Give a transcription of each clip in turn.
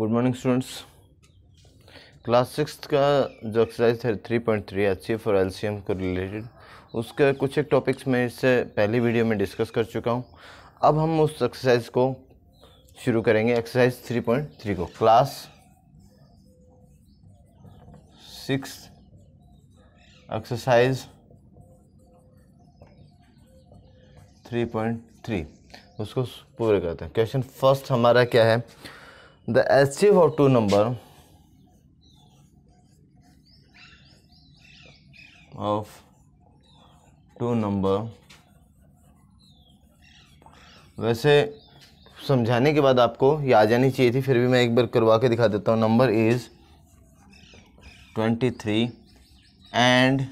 Good morning students class six का जो exercise है three point three H F for L C M को related उसके कुछ एक टॉपिक्स मैं इससे पहली वीडियो में डिस्कस कर चुका हूँ अब हम उस एक्सरसाइज को शुरू करेंगे एक्सरसाइज थ्री पॉइंट थ्री को class six exercise three point three उसको पूरे करते हैं क्वेश्चन फर्स्ट हमारा क्या है the HCF of two number of two number वैसे समझाने के बाद आपको ये आ जानी चाहिए थी फिर भी मैं एक बार करवा के दिखा देता हूँ number is twenty three and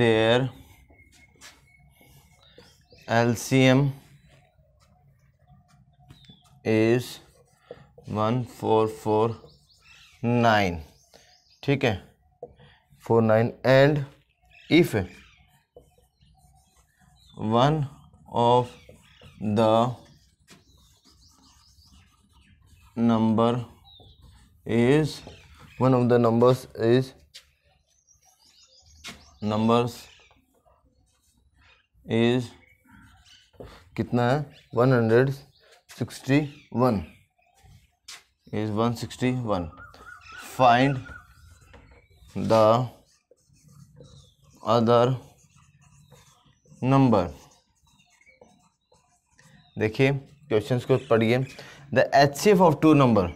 there L C M is one four four nine ठीक है four nine and if one of the number is one of the numbers is numbers is कितना है one hundred sixty find the other number देखिए question को पढ़िए the H C F of two number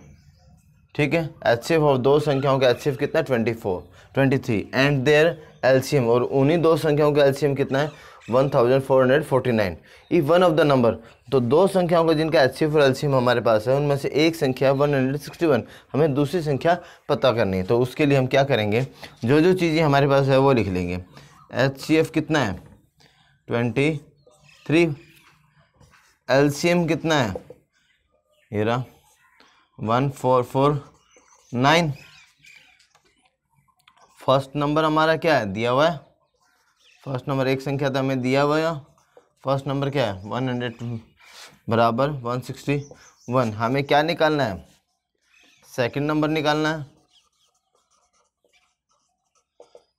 ठीक है H C F of दो संख्याओं का एच सी एफ कितना है twenty four twenty three and there L और उन्हीं दो संख्याओं का एल सी एम कितना है 1449 ई वन ऑफ द नंबर तो दो संख्याओं का जिनका एच और एलसीएम हमारे पास है उनमें से एक संख्या 161 हमें दूसरी संख्या पता करनी है तो उसके लिए हम क्या करेंगे जो जो चीज़ें हमारे पास है वो लिख लेंगे एच कितना है ट्वेंटी थ्री एल कितना है ये रहा one four four nine first number हमारा क्या है दिया हुआ है फर्स्ट नंबर एक संख्या था तो हमें दिया हुआ फर्स्ट नंबर क्या है वन हंड्रेड बराबर वन सिक्सटी वन हमें क्या निकालना है सेकंड नंबर निकालना है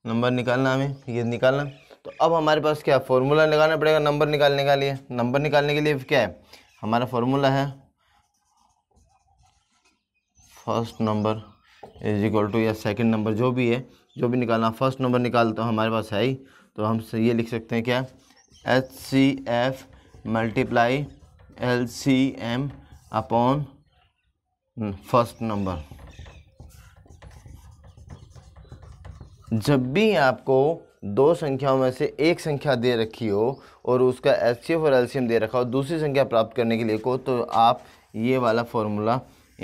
नंबर निकालना हमें ये निकालना तो अब हमारे पास क्या फॉर्मूला निकालना पड़ेगा नंबर निकालने का लिए नंबर निकालने के लिए क्या है हमारा फॉर्मूला है first number is equal to या सेकंड नंबर जो भी है जो भी निकालना फर्स्ट नंबर निकाल तो हमारे पास है ही तो हम ये लिख सकते हैं क्या H C F multiply L C M upon first number जब भी आपको दो संख्याओं में से एक संख्या दे रखी हो और उसका एच सी एफ और एल सी एम दे रखा हो दूसरी संख्या प्राप्त करने के लिए को तो आप ये वाला फॉर्मूला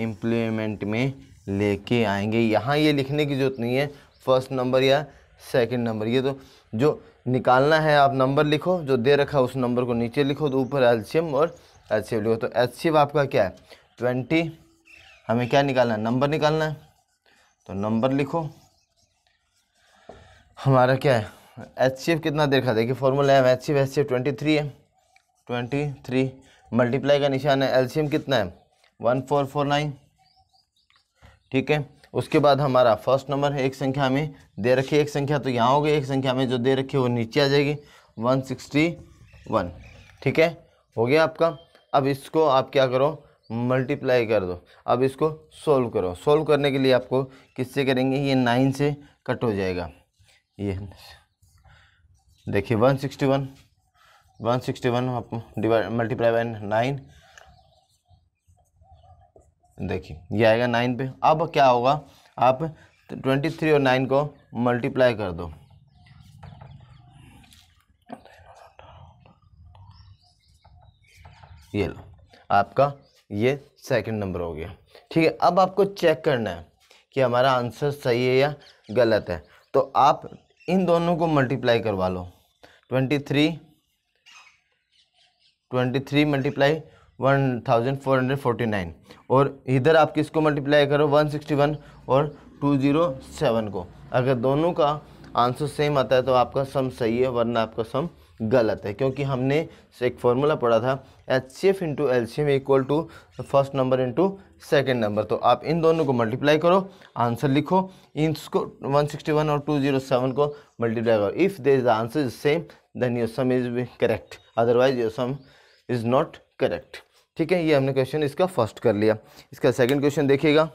इम्प्लीमेंट में लेके आएंगे यहाँ ये लिखने की जरूरत नहीं है फर्स्ट नंबर या सेकंड नंबर ये तो जो निकालना है आप नंबर लिखो जो दे रखा है उस नंबर को नीचे लिखो तो ऊपर एल्शियम और एल्शियम लिखो तो एच आपका क्या है ट्वेंटी हमें क्या निकालना है नंबर निकालना है तो नंबर लिखो हमारा क्या है एच कितना देखा देखिए फॉर्मूला है H C H C twenty three है ट्वेंटी थ्री मल्टीप्लाई का निशान है एल्शियम कितना है वन फोर फोर नाइन ठीक है उसके बाद हमारा फर्स्ट नंबर है एक संख्या में दे रखी एक संख्या तो यहाँ हो गई एक संख्या में जो दे रखी है वो नीचे आ जाएगी वन सिक्सटी वन ठीक है हो गया आपका अब इसको आप क्या करो मल्टीप्लाई कर दो अब इसको सोल्व करो सोल्व करने के लिए आपको किससे करेंगे ये नाइन से कट हो जाएगा ये देखिए one sixty one one sixty one divide multiply by nine देखिए ये आएगा नाइन पे अब क्या होगा आप ट्वेंटी थ्री और नाइन को मल्टीप्लाई कर दो ये लो आपका ये सेकंड नंबर हो गया ठीक है अब आपको चेक करना है कि हमारा आंसर सही है या गलत है तो आप इन दोनों को मल्टीप्लाई करवा लो twenty three twenty three multiply one thousand four hundred forty nine और इधर आप किसको मल्टीप्लाई करो वन सिक्सटी वन और टू ज़ीरो सेवन को अगर दोनों का आंसर सेम आता है तो आपका सम सही है वरना आपका सम गलत है क्योंकि हमने एक फॉर्मूला पढ़ा था H C F into L C M equal to first number into second number तो आप इन दोनों को मल्टीप्लाई करो आंसर लिखो इनको 161 और 207 को मल्टीप्लाई करो if they is the answer is same then your sum is correct otherwise your sum is not correct ठीक है ये हमने क्वेश्चन इसका फर्स्ट कर लिया इसका सेकंड क्वेश्चन देखिएगा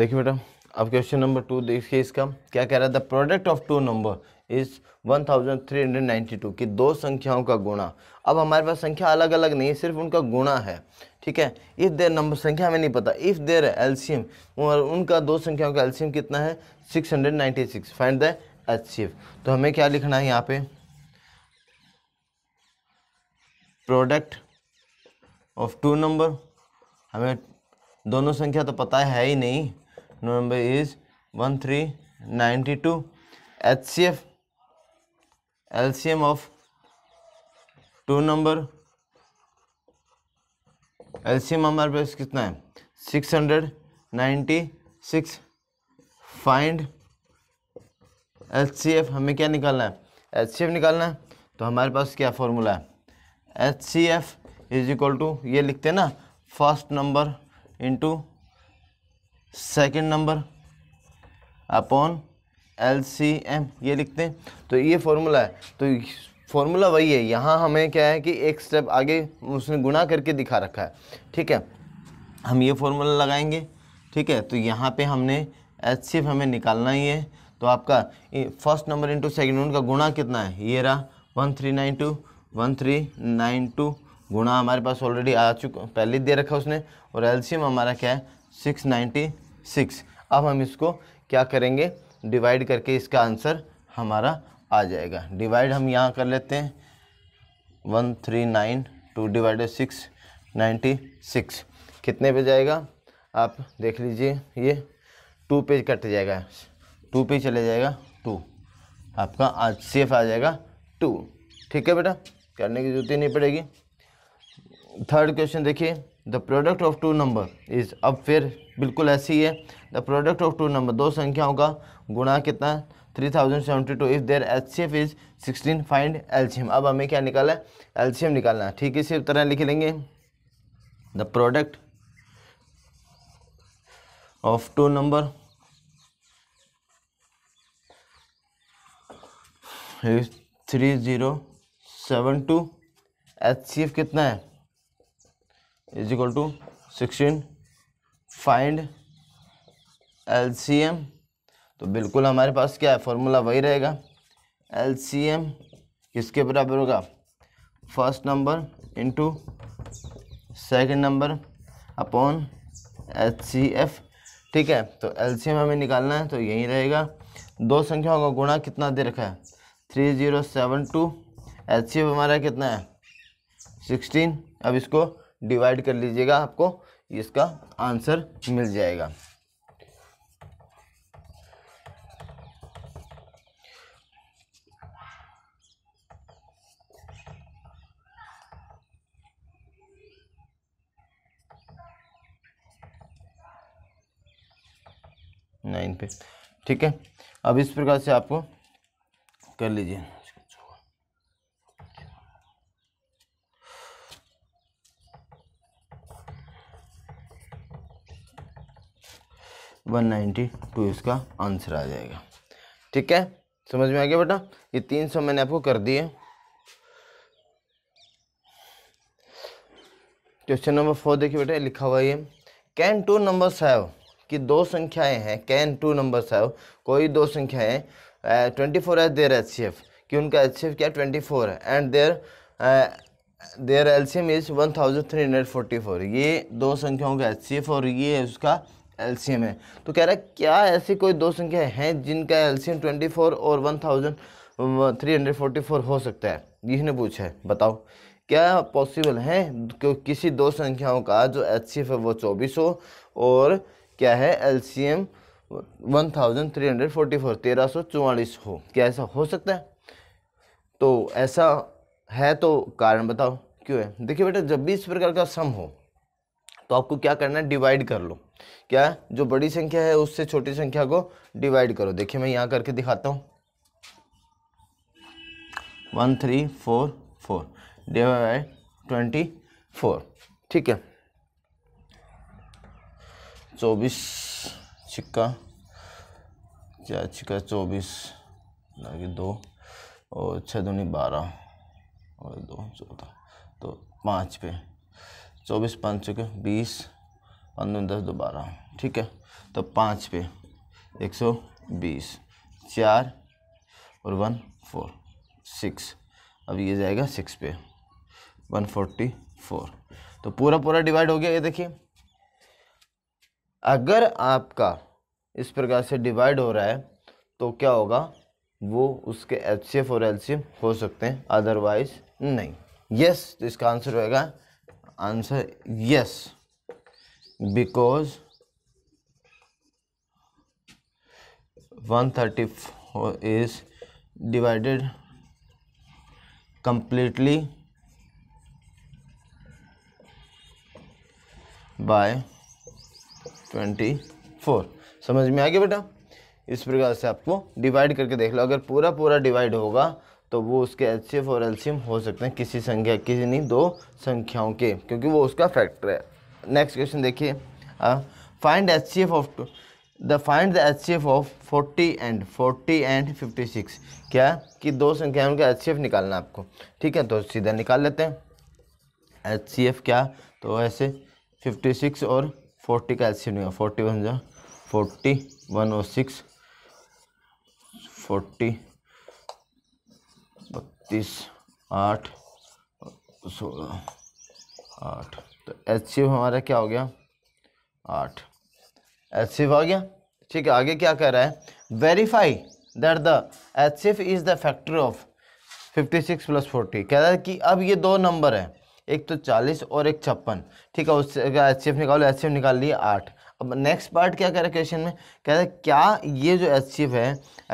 देखिए बेटा अब क्वेश्चन नंबर टू देखिए इसका क्या कह रहा है the product of two number is 1392 की दो संख्याओं का गुणा अब हमारे पास संख्या अलग अलग नहीं है सिर्फ उनका गुणा है ठीक है इफ़ देर नंबर संख्या हमें नहीं पता इफ़ देर एलसीएम उनका दो संख्याओं का एलसीएम कितना है 696 फाइंड द अचीव तो हमें क्या लिखना है यहाँ पे प्रोडक्ट ऑफ टू नंबर हमें दोनों संख्या तो पता है ही नहीं number is one three ninety two H C F L C M of two number L C M हमारे पास कितना है six hundred ninety six find H हमें क्या निकालना है एच निकालना है तो हमारे पास क्या फॉर्मूला है H C F is equal to ये लिखते हैं ना first number into second number upon L C M ये लिखते हैं तो ये फॉर्मूला है तो फॉर्मूला वही है यहाँ हमें क्या है कि एक स्टेप आगे उसने गुणा करके दिखा रखा है ठीक है हम ये फॉर्मूला लगाएंगे ठीक है तो यहाँ पे हमने एच सी एफ हमें निकालना ही है तो आपका फर्स्ट नंबर इंटू सेकेंड उनका गुणा कितना है ये रहा one three nine two one three nine two गुणा हमारे पास ऑलरेडी आ चुका पहले दे रखा उसने और एल्शियम हमारा क्या है सिक्स नाइन्टी सिक्स अब हम इसको क्या करेंगे डिवाइड करके इसका आंसर हमारा आ जाएगा डिवाइड हम यहाँ कर लेते हैं one three nine two divided six ninety six कितने पे जाएगा आप देख लीजिए ये टू पे कट जाएगा टू पे चले जाएगा टू आपका आज सेफ आ जाएगा टू ठीक है बेटा करने की जरूरत ही नहीं पड़ेगी थर्ड क्वेश्चन देखिए the product of two number is अब फिर बिल्कुल ऐसी ही है the product of two number दो संख्याओं का गुणा कितना three thousand seventy two if there H C F is sixteen find L C M अब हमें क्या निकाला है एल्शियम निकालना है ठीक है इसी तरह लिख लेंगे the product of two number three zero seven two H C F कितना है is equal to sixteen find L C M तो बिल्कुल हमारे पास क्या है फॉर्मूला वही रहेगा एल सी एम किसके बराबर होगा first number into second number upon H C F ठीक है तो एल सी एम हमें निकालना है तो यही रहेगा दो संख्याओं का गुणा कितना दे रखा है three zero seven two H हमारा कितना है सिक्सटीन अब इसको डिवाइड कर लीजिएगा आपको इसका आंसर मिल जाएगा नाइन पे ठीक है अब इस प्रकार से आपको कर लीजिए वन नाइन्टी टू इसका आंसर आ जाएगा ठीक है समझ में आ गया बेटा ये तीन सौ मैंने आपको कर दिए क्वेश्चन नंबर फोर देखिए बेटा लिखा हुआ ये कैन टू नंबर्स हैव कि दो संख्याएं हैं कैन टू नंबर्स हैव कोई दो संख्याएं twenty four as there H कि उनका एच क्या ट्वेंटी फोर है and there there M is one thousand three hundred forty four ये दो संख्याओं का एच और ये है उसका एल सी एम है तो कह रहा है क्या ऐसी कोई दो संख्या हैं जिनका L C M twenty four और one thousand three hundred forty four हो सकता है जिसने पूछा है बताओ क्या पॉसिबल है कि किसी दो संख्याओं का जो एच है वो चौबीस हो और क्या है L C M one thousand three hundred forty four तेरह चौवालीस हो क्या ऐसा हो सकता है तो ऐसा है तो कारण बताओ क्यों है देखिए बेटा जब भी इस प्रकार का सम हो तो आपको क्या करना है डिवाइड कर लो क्या है जो बड़ी संख्या है उससे छोटी संख्या को डिवाइड करो देखिए मैं यहाँ करके दिखाता हूँ one three four four divide twenty four ठीक है चौबीस छिक्का चार छिक्का चौबीस लगे दो और छः दूनी बारह और दो चौदह तो पाँच पे चौबीस पाँच के बीस पंद्रह दस दो बारह ठीक है तो पाँच पे एक सौ बीस चार और वन फोर सिक्स अब ये जाएगा सिक्स पे वन फोर्टी फोर तो पूरा पूरा डिवाइड हो गया ये देखिए अगर आपका इस प्रकार से डिवाइड हो रहा है तो क्या होगा वो उसके एच और एल हो सकते हैं अदरवाइज नहीं यस तो इसका आंसर होगा answer yes because 134 is divided completely by twenty four समझ में आ गया बेटा इस प्रकार से आपको डिवाइड करके देख लो अगर पूरा पूरा डिवाइड होगा तो वो उसके एच और एल्शियम हो सकते हैं किसी संख्या किसी नहीं दो संख्याओं के क्योंकि वो उसका फैक्टर है नेक्स्ट क्वेश्चन देखिए find H C F of the find the H C F of forty and forty and fifty six क्या कि दो संख्याओं का एच सी एफ निकालना आपको ठीक है तो सीधा निकाल लेते हैं एच सी एफ क्या तो ऐसे फिफ्टी सिक्स और फोर्टी का कैल्शियम निकाल फोर्टी वन जा forty one O six forty बत्तीस आठ सोलह आठ तो एच हमारा क्या हो गया आठ एच आ गया ठीक है आगे क्या कह रहा है verify that the H is the factor of 56 six plus forty कह रहा है कि अब ये दो नंबर है एक तो चालीस और एक छप्पन ठीक है उससे एच सी एफ निकालो एच एफ निकाल लिए आठ अब नेक्स्ट पार्ट क्या कह रहा है क्वेश्चन में कह रहा है क्या ये जो एच सी एफ है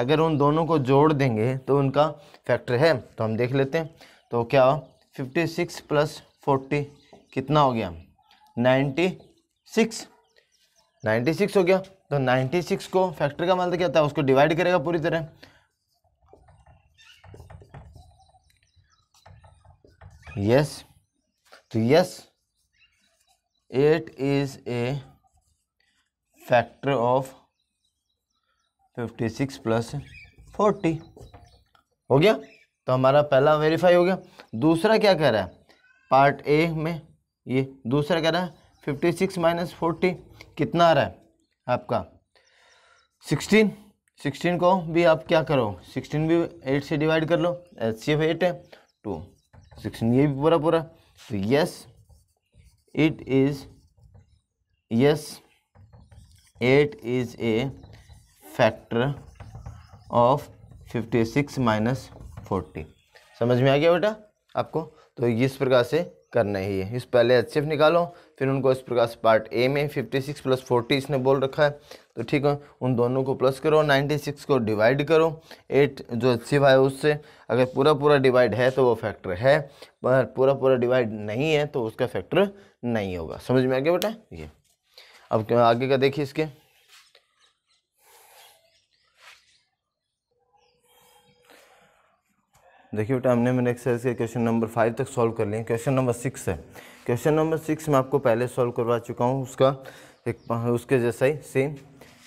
अगर उन दोनों को जोड़ देंगे तो उनका फैक्टर है तो हम देख लेते हैं तो क्या फिफ्टी सिक्स प्लस फोर्टी कितना हो गया नाइन्टी सिक्स नाइन्टी सिक्स हो गया तो नाइन्टी सिक्स को फैक्टर का मतलब क्या था उसको डिवाइड करेगा पूरी तरह यस yes. तो yes eight is a factor of fifty six plus forty हो गया तो हमारा पहला वेरीफाई हो गया दूसरा क्या कह रहा है पार्ट ए में ये दूसरा कह रहा है फिफ्टी सिक्स माइनस फोर्टी कितना आ रहा है आपका सिक्सटीन सिक्सटीन को भी आप क्या करो सिक्सटीन भी एट से डिवाइड कर लो एच सी एफ एट है टू सिक्सटीन ये भी पूरा पूरा so yes it is yes eight is a factor of fifty six minus forty समझ में आ गया बेटा आपको तो इस प्रकार से करना ही है इस पहले एच निकालो फिर उनको इस प्रकार से पार्ट ए में फिफ्टी सिक्स प्लस फोर्टी इसने बोल रखा है तो ठीक है उन दोनों को प्लस करो 96 को डिवाइड करो 8 जो सिवा है उससे अगर पूरा पूरा डिवाइड है तो वो फैक्टर है पर पूरा पूरा डिवाइड नहीं है तो उसका फैक्टर नहीं होगा समझ में आ गया बेटा ये अब आगे का देखिए इसके देखिए बेटा हमने मैंने एक्सरसाइज के क्वेश्चन नंबर फाइव तक सॉल्व कर लिए क्वेश्चन नंबर सिक्स है क्वेश्चन नंबर सिक्स मैं आपको पहले सॉल्व करवा चुका हूँ उसका एक उसके जैसा ही सेम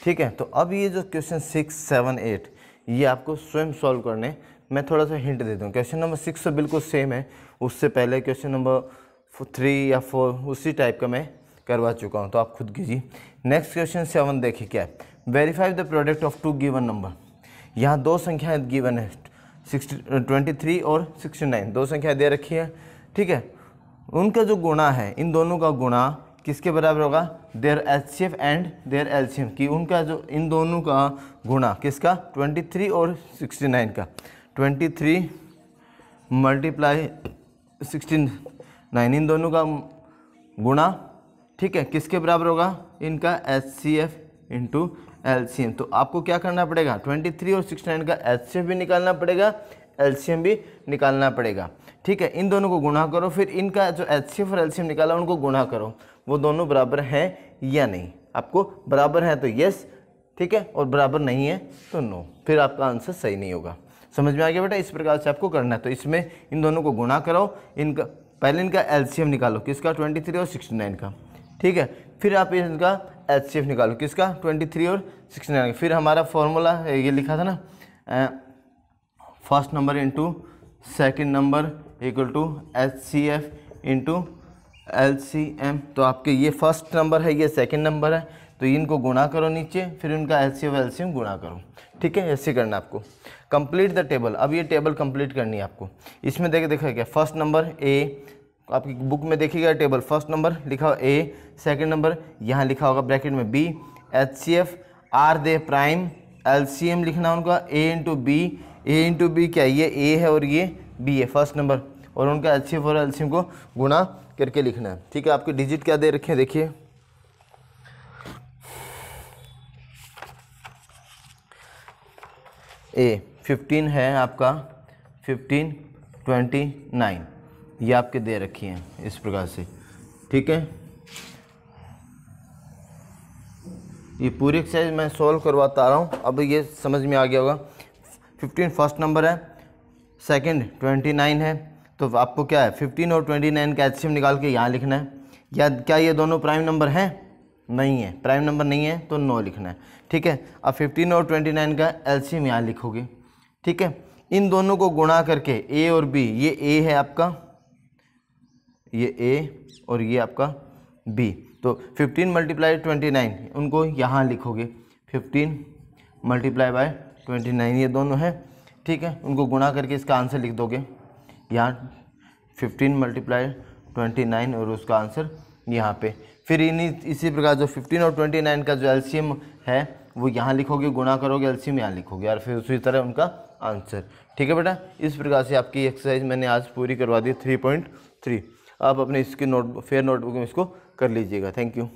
ठीक है तो अब ये जो क्वेश्चन सिक्स सेवन एट ये आपको स्वयं सॉल्व करने मैं थोड़ा सा हिंट दे दूँ क्वेश्चन नंबर सिक्स तो बिल्कुल सेम है उससे पहले क्वेश्चन नंबर थ्री या फोर उसी टाइप का मैं करवा चुका हूँ तो आप खुद कीजिए नेक्स्ट क्वेश्चन सेवन देखिए क्या है verify the product of two given number यहाँ दो संख्याएं गिवन है सिक्सटी ट्वेंटी थ्री और सिक्सटी नाइन दो संख्याएँ दे रखी है ठीक है उनका जो गुणा है इन दोनों का गुणा किसके बराबर होगा there H and there L C M कि उनका जो इन दोनों का गुणा किसका 23 और 69 का 23 थ्री मल्टीप्लाई सिक्सटी इन दोनों का गुणा ठीक है किसके बराबर होगा इनका H C F into L C M तो आपको क्या करना पड़ेगा 23 और 69 का एच भी निकालना पड़ेगा एल्शियम भी निकालना पड़ेगा ठीक है इन दोनों को गुणा करो फिर इनका जो एच और एल्शियम निकाला उनको गुणा करो वो दोनों बराबर हैं या नहीं आपको बराबर है तो यस ठीक है और बराबर नहीं है तो नो फिर आपका आंसर सही नहीं होगा समझ में आ गया बेटा इस प्रकार से आपको करना है तो इसमें इन दोनों को गुणा कराओ इनका पहले इनका एलसीएम निकालो किसका 23 और 69 का ठीक है फिर आप इनका एफ निकालो किसका 23 और 69 का फिर हमारा फॉर्मूला ये लिखा था ना first number into second number equal to H C F into L C M तो आपके ये फर्स्ट नंबर है ये सेकेंड नंबर है तो इनको गुणा करो नीचे फिर उनका एल सी और एल सी एम गुणा करो ठीक है ऐसे करना आपको कंप्लीट द टेबल अब ये टेबल कंप्लीट करनी है आपको इसमें देखे देखा क्या फर्स्ट नंबर ए आपकी बुक में देखिएगा टेबल फर्स्ट नंबर लिखा हो ए सेकंड नंबर यहाँ लिखा होगा ब्रैकेट में B H C F are they prime L C M लिखना उनका A into B A into B क्या ये ए है और ये बी है फर्स्ट नंबर और उनका एच सी एफ और एल सी एम को गुणा करके लिखना है ठीक है आपके डिजिट क्या दे रखे हैं देखिए ए फिफ्टीन है आपका फिफ्टीन ट्वेंटी नाइन ये आपके दे रखी हैं इस प्रकार से ठीक है ये पूरी एक्सरसाइज मैं सॉल्व करवाता रहा हूँ अब ये समझ में आ गया होगा फिफ्टीन फर्स्ट नंबर है सेकंड ट्वेंटी नाइन है तो आपको क्या है फिफ्टीन और ट्वेंटी नाइन का एचसीएम निकाल के यहाँ लिखना है या क्या ये दोनों प्राइम नंबर हैं नहीं है प्राइम नंबर नहीं है तो नो लिखना है ठीक है अब फिफ्टीन और ट्वेंटी नाइन का एलसीएम यहाँ लिखोगे ठीक है इन दोनों को गुणा करके ए और बी ये ए है आपका ये ए और ये आपका बी तो फिफ्टीन मल्टीप्लाई ट्वेंटी नाइन उनको यहाँ लिखोगे fifteen multiply by twenty nine ये दोनों हैं ठीक है उनको गुणा करके इसका आंसर लिख दोगे यहाँ फिफ्टीन मल्टीप्लाई ट्वेंटी नाइन और उसका आंसर यहाँ पे फिर इन्हीं इसी प्रकार जो फिफ्टीन और ट्वेंटी नाइन का जो एल्शियम है वो यहाँ लिखोगे गुणा करोगे एल्शियम यहाँ लिखोगे और फिर उसी तरह उनका आंसर ठीक है बेटा इस प्रकार से आपकी एक्सरसाइज मैंने आज पूरी करवा दी थ्री पॉइंट थ्री आप अपने इसके नोट फेयर नोटबुक में इसको कर लीजिएगा थैंक यू